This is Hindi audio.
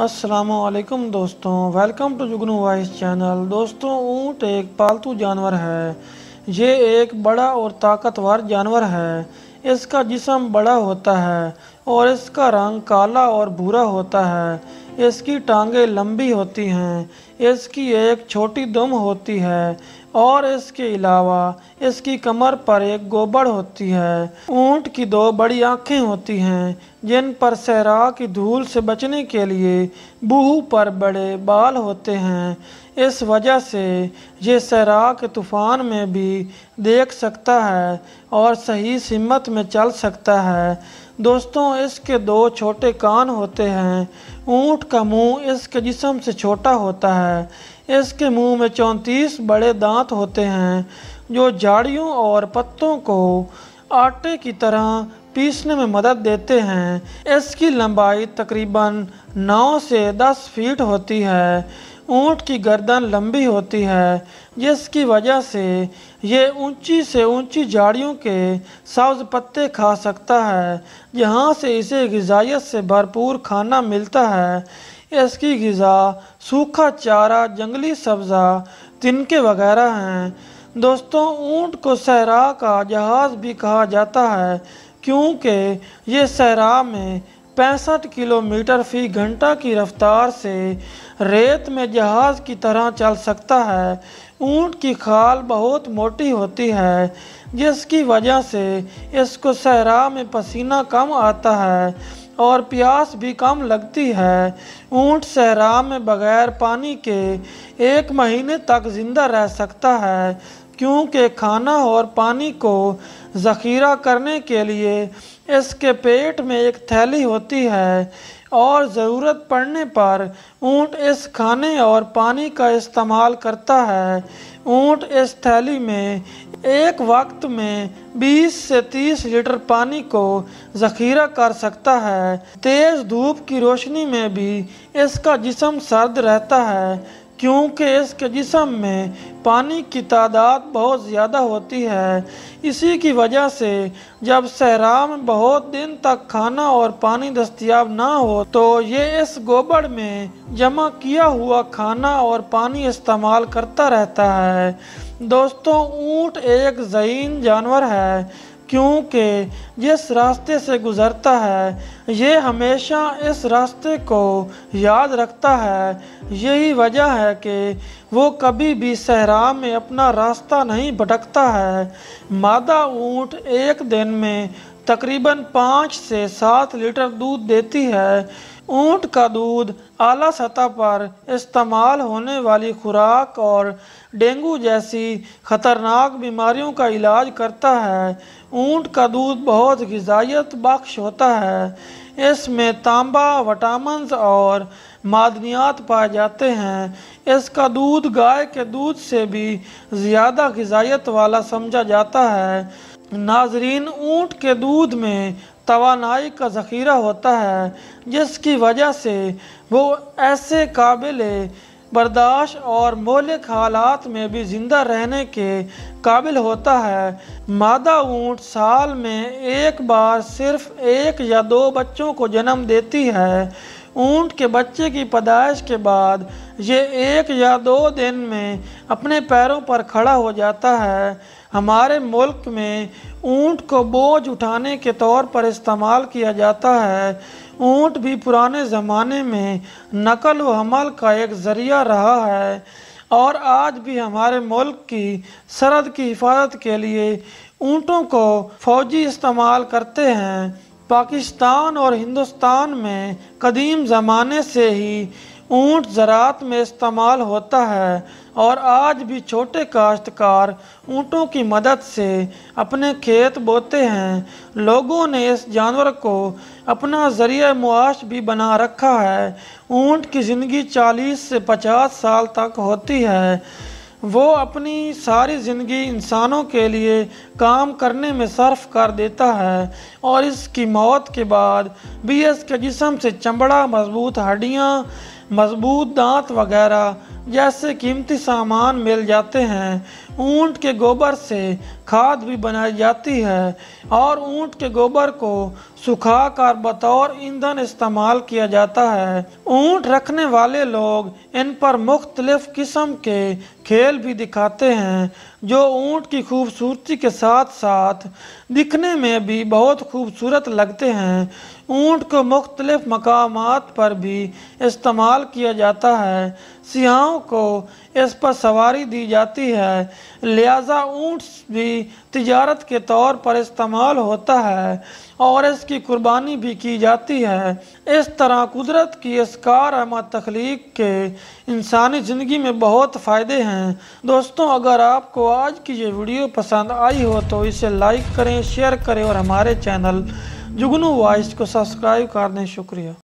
असलकम दोस्तों welcome to Jugnu voice channel दोस्तों ऊँट एक पालतू जानवर है ये एक बड़ा और ताकतवर जानवर है इसका जिसम बड़ा होता है और इसका रंग काला और भूरा होता है इसकी टांगें लंबी होती हैं इसकी एक छोटी दुम होती है और इसके अलावा इसकी कमर पर एक गोबर होती है ऊंट की दो बड़ी आँखें होती हैं जिन पर सहरा की धूल से बचने के लिए बूहू पर बड़े बाल होते हैं इस वजह से ये सहरा के तूफ़ान में भी देख सकता है और सही सिमत में चल सकता है दोस्तों इसके दो छोटे कान होते हैं ऊंट का मुंह इसके जिसम से छोटा होता है इसके मुंह में चौंतीस बड़े दांत होते हैं जो झाड़ियों और पत्तों को आटे की तरह पीसने में मदद देते हैं इसकी लंबाई तकरीबन नौ से दस फीट होती है ऊँट की गर्दन लंबी होती है जिसकी वजह से ये ऊंची से ऊंची झाड़ियों के सब्ज पत्ते खा सकता है यहाँ से इसे गजाइत से भरपूर खाना मिलता है इसकी गज़ा सूखा चारा जंगली सब्ज़ा तिनके वगैरह हैं दोस्तों ऊंट को सहरा का जहाज़ भी कहा जाता है क्योंकि ये सहरा में पैंसठ किलोमीटर फी घंटा की रफ्तार से रेत में जहाज की तरह चल सकता है ऊंट की खाल बहुत मोटी होती है जिसकी वजह से इसको सहरा में पसीना कम आता है और प्यास भी कम लगती है ऊंट सहरा में बगैर पानी के एक महीने तक ज़िंदा रह सकता है क्योंकि खाना और पानी को ज़खीरा करने के लिए इसके पेट में एक थैली होती है और ज़रूरत पड़ने पर ऊँट इस खाने और पानी का इस्तेमाल करता है ऊँट इस थैली में एक वक्त में 20 से 30 लीटर पानी को ज़खीरा कर सकता है तेज़ धूप की रोशनी में भी इसका जिसम सर्द रहता है क्योंकि इसके जिसम में पानी की तादाद बहुत ज़्यादा होती है इसी की वजह से जब सहरा में बहुत दिन तक खाना और पानी दस्तियाब ना हो तो ये इस गोबर में जमा किया हुआ खाना और पानी इस्तेमाल करता रहता है दोस्तों ऊँट एक जहीन जानवर है क्योंकि जिस रास्ते से गुज़रता है ये हमेशा इस रास्ते को याद रखता है यही वजह है कि वो कभी भी सहरा में अपना रास्ता नहीं भटकता है मादा ऊँट एक दिन में तकरीबन पाँच से सात लीटर दूध देती है ऊंट का दूध आला सतह पर इस्तेमाल होने वाली खुराक और डेंगू जैसी ख़तरनाक बीमारियों का इलाज करता है ऊंट का दूध बहुत गजाइत बख्श होता है इसमें तांबा वटामस और मादनियात पाए जाते हैं इसका दूध गाय के दूध से भी ज़्यादा गजाइत वाला समझा जाता है नाजरीन ऊँट के दूध में तोानाई का ज़ख़ीरा होता है जिसकी वजह से वो ऐसे काबिल बर्दाश्त और मौलिक हालात में भी ज़िंदा रहने के काबिल होता है मादा ऊँट साल में एक बार सिर्फ एक या दो बच्चों को जन्म देती है ऊंट के बच्चे की पैदाइश के बाद ये एक या दो दिन में अपने पैरों पर खड़ा हो जाता है हमारे मुल्क में ऊंट को बोझ उठाने के तौर पर इस्तेमाल किया जाता है ऊंट भी पुराने ज़माने में नकल व हमल का एक ज़रिया रहा है और आज भी हमारे मुल्क की सरहद की हिफाजत के लिए ऊँटों को फौजी इस्तेमाल करते हैं पाकिस्तान और हिंदुस्तान में कदीम ज़माने से ही ऊँट ज़रात में इस्तेमाल होता है और आज भी छोटे काश्तकार ऊँटों की मदद से अपने खेत बोते हैं लोगों ने इस जानवर को अपना जरिया मुआश भी बना रखा है ऊँट की ज़िंदगी 40 से 50 साल तक होती है वो अपनी सारी ज़िंदगी इंसानों के लिए काम करने में सर्फ कर देता है और इसकी मौत के बाद भी इसके जिसम से चमड़ा मजबूत हड्डियाँ मजबूत दांत वगैरह जैसे कीमती सामान मिल जाते हैं ऊंट के गोबर से खाद भी बनाई जाती है और ऊंट के गोबर को सुखा कर बतौर ईंधन इस्तेमाल किया जाता है ऊंट रखने वाले लोग इन पर मुख्तलिफ किस्म के खेल भी दिखाते हैं जो ऊंट की खूबसूरती के साथ साथ दिखने में भी बहुत खूबसूरत लगते हैं ऊंट को मुख्तलिफ मकाम पर भी इस्तेमाल किया जाता है सियाहों को इस पर सवारी दी जाती है लिहाजा ऊँट भी तजारत के तौर पर इस्तेमाल होता है और इसकी कुर्बानी भी की जाती है इस तरह कुदरत की इस कार तख्लीक के इंसानी ज़िंदगी में बहुत फ़ायदे हैं दोस्तों अगर आपको आज की ये वीडियो पसंद आई हो तो इसे लाइक करें शेयर करें और हमारे चैनल जुगनू वॉइस को सब्सक्राइब कर दें शुक्रिया